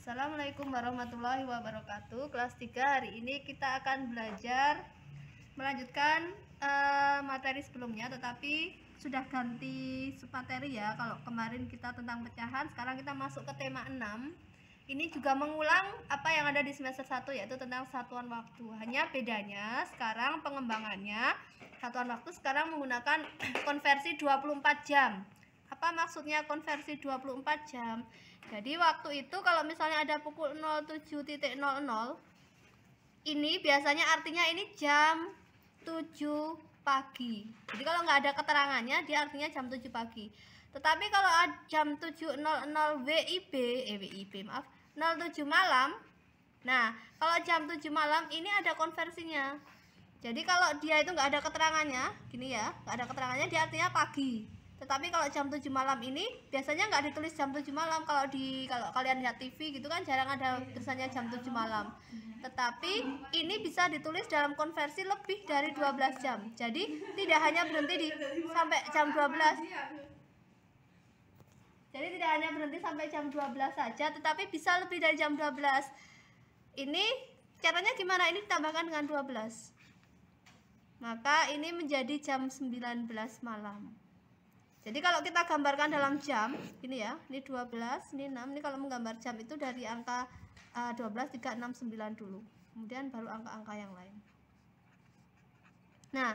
Assalamualaikum warahmatullahi wabarakatuh. Kelas 3 hari ini kita akan belajar melanjutkan uh, materi sebelumnya tetapi sudah ganti materi ya. Kalau kemarin kita tentang pecahan, sekarang kita masuk ke tema 6. Ini juga mengulang apa yang ada di semester 1 yaitu tentang satuan waktu. Hanya bedanya sekarang pengembangannya satuan waktu sekarang menggunakan konversi 24 jam apa maksudnya konversi 24 jam jadi waktu itu kalau misalnya ada pukul 07.00 ini biasanya artinya ini jam 7 pagi jadi kalau nggak ada keterangannya dia artinya jam 7 pagi tetapi kalau jam 7.00 WIB eh WIB maaf 07 malam nah kalau jam 7 malam ini ada konversinya jadi kalau dia itu nggak ada keterangannya gini ya nggak ada keterangannya dia artinya pagi tetapi kalau jam 7 malam ini biasanya nggak ditulis jam 7 malam kalau di kalau kalian lihat TV gitu kan jarang ada tulisannya jam 7 malam tetapi ini bisa ditulis dalam konversi lebih dari 12 jam jadi tidak hanya berhenti di sampai jam 12 jadi tidak hanya berhenti sampai jam 12 saja tetapi bisa lebih dari jam 12 ini caranya gimana ini ditambahkan dengan 12 maka ini menjadi jam 19 malam jadi kalau kita gambarkan dalam jam, ini ya, ini 12, ini 6, ini kalau menggambar jam itu dari angka uh, 12, 3, 6, 9 dulu. Kemudian baru angka-angka yang lain. Nah,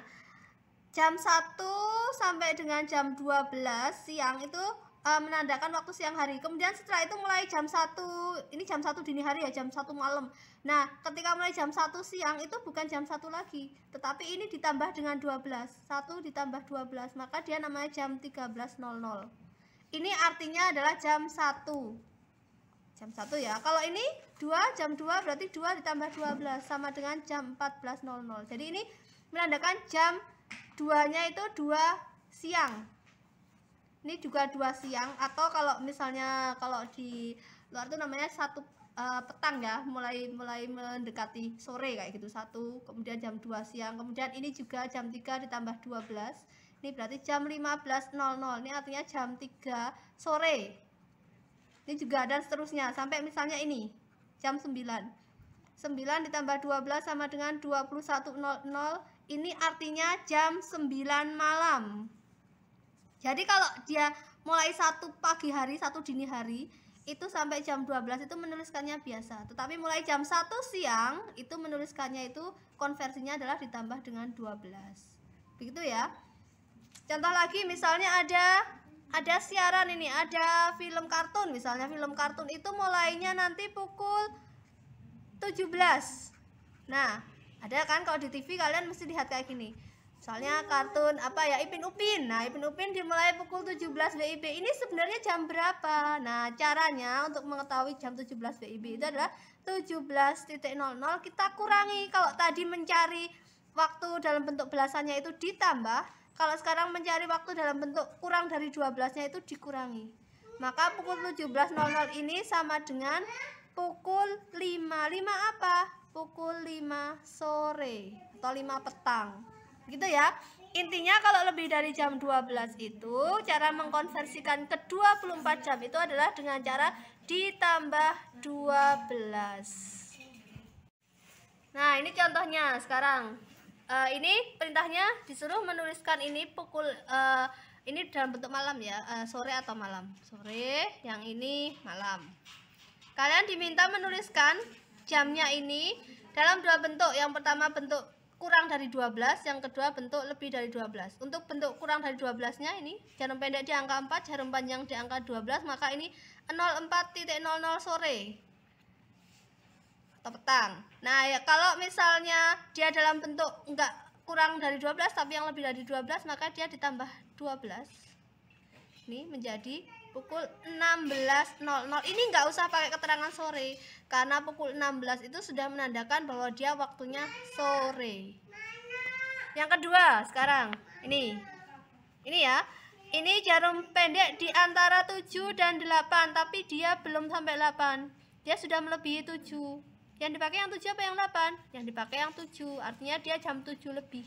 jam 1 sampai dengan jam 12 siang itu uh, menandakan waktu siang hari. Kemudian setelah itu mulai jam 1, ini jam 1 dini hari ya, jam 1 malam. Nah, ketika mulai jam 1 siang itu bukan jam 1 lagi, tetapi ini ditambah dengan 12. 1 ditambah 12, maka dia namanya jam 13.00. Ini artinya adalah jam 1. Jam 1 ya. Kalau ini 2 jam 2 berarti 2 ditambah 12 sama dengan jam 14.00. Jadi ini menandakan jam 2-nya itu 2 siang ini juga dua siang atau kalau misalnya kalau di luar itu namanya satu uh, petang ya mulai mulai mendekati sore kayak gitu satu kemudian jam 2 siang kemudian ini juga jam 3 ditambah 12 ini berarti jam 15.00 ini artinya jam 3 sore ini juga dan seterusnya sampai misalnya ini jam 9 9 ditambah 12 sama dengan 21.00 ini artinya jam 9 malam jadi kalau dia mulai satu pagi hari, satu dini hari itu sampai jam 12 itu menuliskannya biasa. Tetapi mulai jam 1 siang itu menuliskannya itu konversinya adalah ditambah dengan 12. Begitu ya. Contoh lagi misalnya ada ada siaran ini, ada film kartun misalnya film kartun itu mulainya nanti pukul 17. Nah, ada kan kalau di TV kalian mesti lihat kayak gini. Soalnya kartun apa ya Ipin Upin. Nah, Ipin Upin dimulai pukul 17 WIB. Ini sebenarnya jam berapa? Nah, caranya untuk mengetahui jam 17 WIB itu adalah 17.00 kita kurangi. Kalau tadi mencari waktu dalam bentuk belasannya itu ditambah, kalau sekarang mencari waktu dalam bentuk kurang dari 12-nya itu dikurangi. Maka pukul 17.00 ini sama dengan pukul 5. 5 apa? Pukul 5 sore atau 5 petang gitu ya intinya kalau lebih dari jam 12 itu cara mengkonversikan ke 24 jam itu adalah dengan cara ditambah 12 nah ini contohnya sekarang uh, ini perintahnya disuruh menuliskan ini pukul uh, ini dalam bentuk malam ya uh, sore atau malam sore yang ini malam kalian diminta menuliskan jamnya ini dalam dua bentuk yang pertama bentuk kurang dari 12, yang kedua bentuk lebih dari 12. Untuk bentuk kurang dari 12-nya ini jarum pendek di angka 4, jarum panjang di angka 12, maka ini 04.00 sore atau petang. Nah, ya kalau misalnya dia dalam bentuk enggak kurang dari 12 tapi yang lebih dari 12, maka dia ditambah 12. Ini menjadi pukul 16.00 ini nggak usah pakai keterangan sore karena pukul 16 itu sudah menandakan bahwa dia waktunya sore yang kedua sekarang ini ini ya ini jarum pendek di antara 7 dan 8 tapi dia belum sampai 8 dia sudah melebihi 7 yang dipakai yang 7 apa yang 8? yang dipakai yang 7 artinya dia jam 7 lebih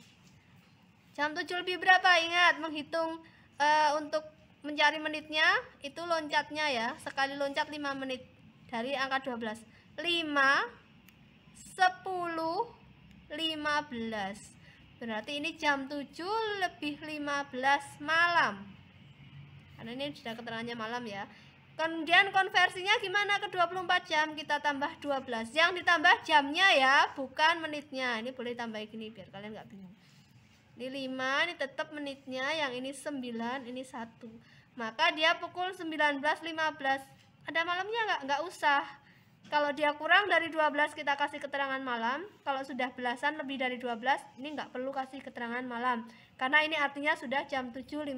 jam 7 lebih berapa? ingat menghitung uh, untuk mencari menitnya itu loncatnya ya sekali loncat 5 menit dari angka 12 5 10 15 berarti ini jam 7 lebih 15 malam karena ini sudah keterangannya malam ya kemudian konversinya gimana ke 24 jam kita tambah 12 yang ditambah jamnya ya bukan menitnya ini boleh tambah gini biar kalian nggak bingung di 5, ini tetap menitnya, yang ini 9, ini 1. Maka dia pukul 19.15. Ada malamnya nggak? Nggak usah. Kalau dia kurang dari 12 kita kasih keterangan malam. Kalau sudah belasan lebih dari 12, ini nggak perlu kasih keterangan malam. Karena ini artinya sudah jam 7.15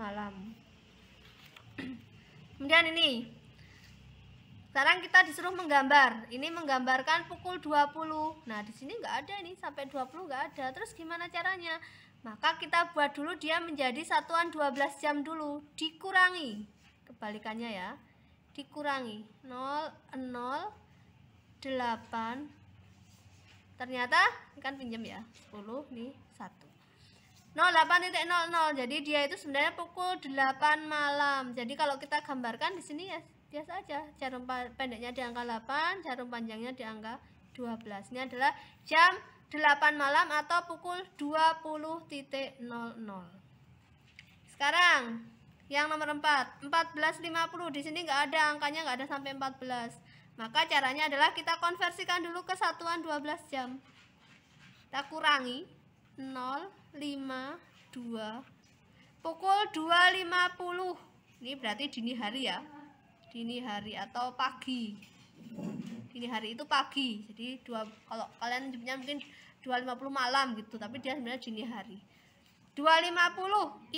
malam. Kemudian ini sekarang kita disuruh menggambar. Ini menggambarkan pukul 20. Nah, di sini nggak ada ini sampai 20 nggak ada. Terus gimana caranya? Maka kita buat dulu dia menjadi satuan 12 jam dulu. Dikurangi. Kebalikannya ya. Dikurangi. 0, 0, 8. Ternyata, ini kan pinjam ya. 10, nih 1. 08.00. Jadi dia itu sebenarnya pukul 8 malam. Jadi kalau kita gambarkan di sini ya biasa aja jarum pendeknya di angka 8 jarum panjangnya di angka 12 ini adalah jam 8 malam atau pukul 20.00 sekarang yang nomor 4 14.50 di sini nggak ada angkanya nggak ada sampai 14 maka caranya adalah kita konversikan dulu ke satuan 12 jam kita kurangi 052 pukul 2.50 ini berarti dini hari ya dini hari atau pagi dini hari itu pagi jadi dua kalau kalian nyebutnya mungkin 2.50 malam gitu tapi dia sebenarnya dini hari 2.50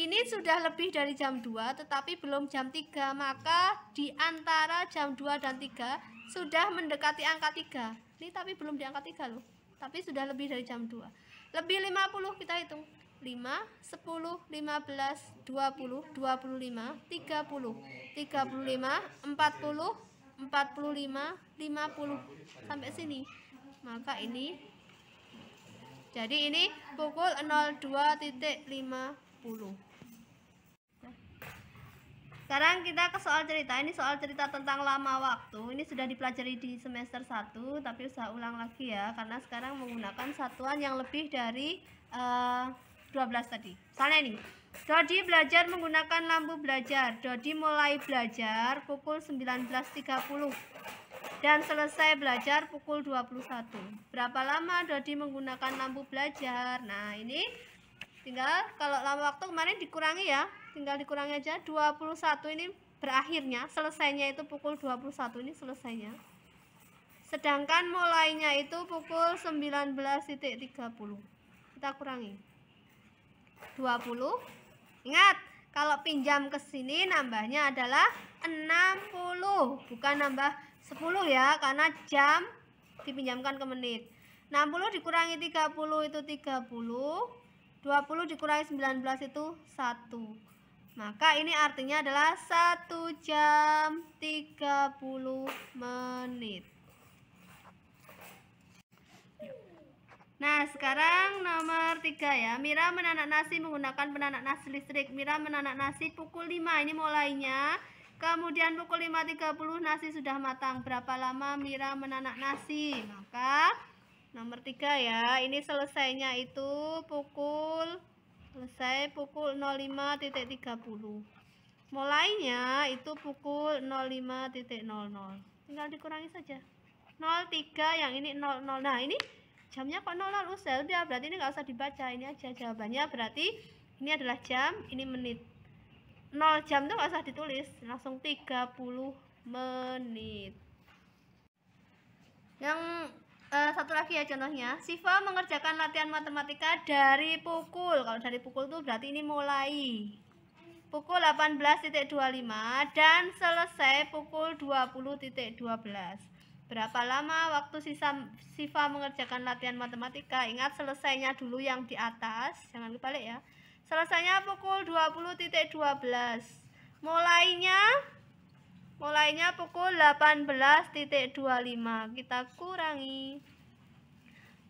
ini sudah lebih dari jam 2 tetapi belum jam 3 maka di antara jam 2 dan 3 sudah mendekati angka 3 ini tapi belum di angka 3 loh tapi sudah lebih dari jam 2 lebih 50 kita hitung 5, 10, 15, 20, 25, 30, 35, 40, 45, 50 sampai sini. Maka ini jadi ini pukul 02.50. Sekarang kita ke soal cerita. Ini soal cerita tentang lama waktu. Ini sudah dipelajari di semester 1, tapi usah ulang lagi ya karena sekarang menggunakan satuan yang lebih dari uh, 12 tadi. soalnya ini. Dodi belajar menggunakan lampu belajar. Dodi mulai belajar pukul 19.30 dan selesai belajar pukul 21. Berapa lama Dodi menggunakan lampu belajar? Nah, ini tinggal kalau lama waktu kemarin dikurangi ya. Tinggal dikurangi aja 21 ini berakhirnya, selesainya itu pukul 21 ini selesainya. Sedangkan mulainya itu pukul 19.30. Kita kurangi. 20 ingat kalau pinjam ke sini nambahnya adalah 60 bukan nambah 10 ya karena jam dipinjamkan ke menit 60 dikurangi 30 itu 30 20 dikurangi 19 itu 1 maka ini artinya adalah 1 jam 30 menit Nah, sekarang nomor 3 ya. Mira menanak nasi menggunakan penanak nasi listrik. Mira menanak nasi pukul 5. Ini mulainya. Kemudian pukul 5.30 nasi sudah matang. Berapa lama Mira menanak nasi? Maka nomor 3 ya. Ini selesainya itu pukul selesai pukul 05.30. Mulainya itu pukul 05.00. Tinggal dikurangi saja. 03 yang ini 00. Nah, ini jamnya kok nolol ya udah berarti ini nggak usah dibaca ini aja jawabannya berarti ini adalah jam ini menit 0 jam tuh nggak usah ditulis langsung 30 menit yang uh, satu lagi ya contohnya Siva mengerjakan latihan matematika dari pukul kalau dari pukul tuh berarti ini mulai pukul 18.25 dan selesai pukul 20.12 Berapa lama waktu sisa Siva mengerjakan latihan matematika? Ingat selesainya dulu yang di atas, jangan lupa ya. Selesainya pukul 20.12. Mulainya mulainya pukul 18.25. Kita kurangi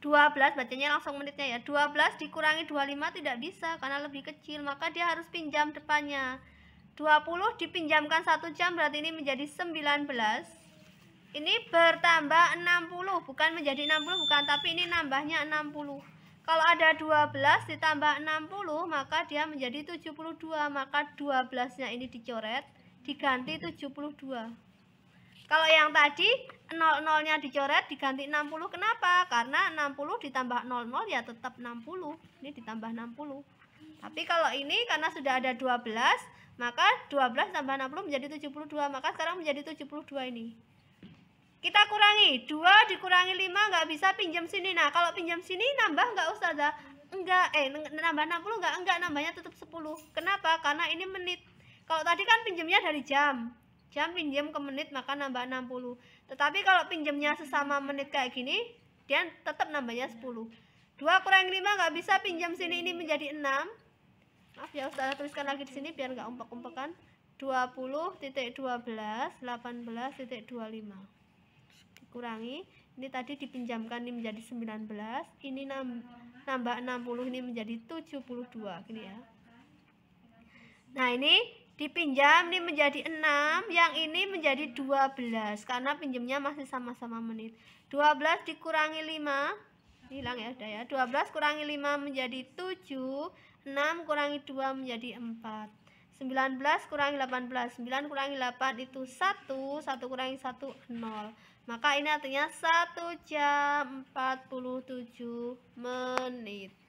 12 bacanya langsung menitnya ya. 12 dikurangi 25 tidak bisa karena lebih kecil, maka dia harus pinjam depannya. 20 dipinjamkan 1 jam berarti ini menjadi 19 ini bertambah 60, bukan menjadi 60 bukan, tapi ini nambahnya 60. Kalau ada 12 ditambah 60, maka dia menjadi 72, maka 12-nya ini dicoret, diganti 72. Kalau yang tadi 00-nya dicoret diganti 60. Kenapa? Karena 60 ditambah 00 ya tetap 60. Ini ditambah 60. Tapi kalau ini karena sudah ada 12, maka 12 tambah 60 menjadi 72, maka sekarang menjadi 72 ini kita kurangi 2 dikurangi 5 nggak bisa pinjam sini nah kalau pinjam sini nambah nggak usah Ustazah enggak eh nambah 60 nggak enggak nambahnya tetap 10 kenapa karena ini menit kalau tadi kan pinjamnya dari jam jam pinjam ke menit maka nambah 60 tetapi kalau pinjamnya sesama menit kayak gini dia tetap nambahnya 10 2 kurang 5 nggak bisa pinjam sini ini menjadi 6 maaf ya Ustazah tuliskan lagi di sini biar nggak umpek-umpekan 20.12 18.25 dikurangi ini tadi dipinjamkan ini menjadi 19 ini nambah 60 ini menjadi 72 gini ya nah ini dipinjam ini menjadi 6 yang ini menjadi 12 karena pinjamnya masih sama-sama menit 12 dikurangi 5 hilang ya udah ya 12 kurangi 5 menjadi 7 6 kurangi 2 menjadi 4 19 kurangi 18 9 kurangi 8 itu 1 1 kurangi 1 0 maka ini artinya 1 jam 47 menit.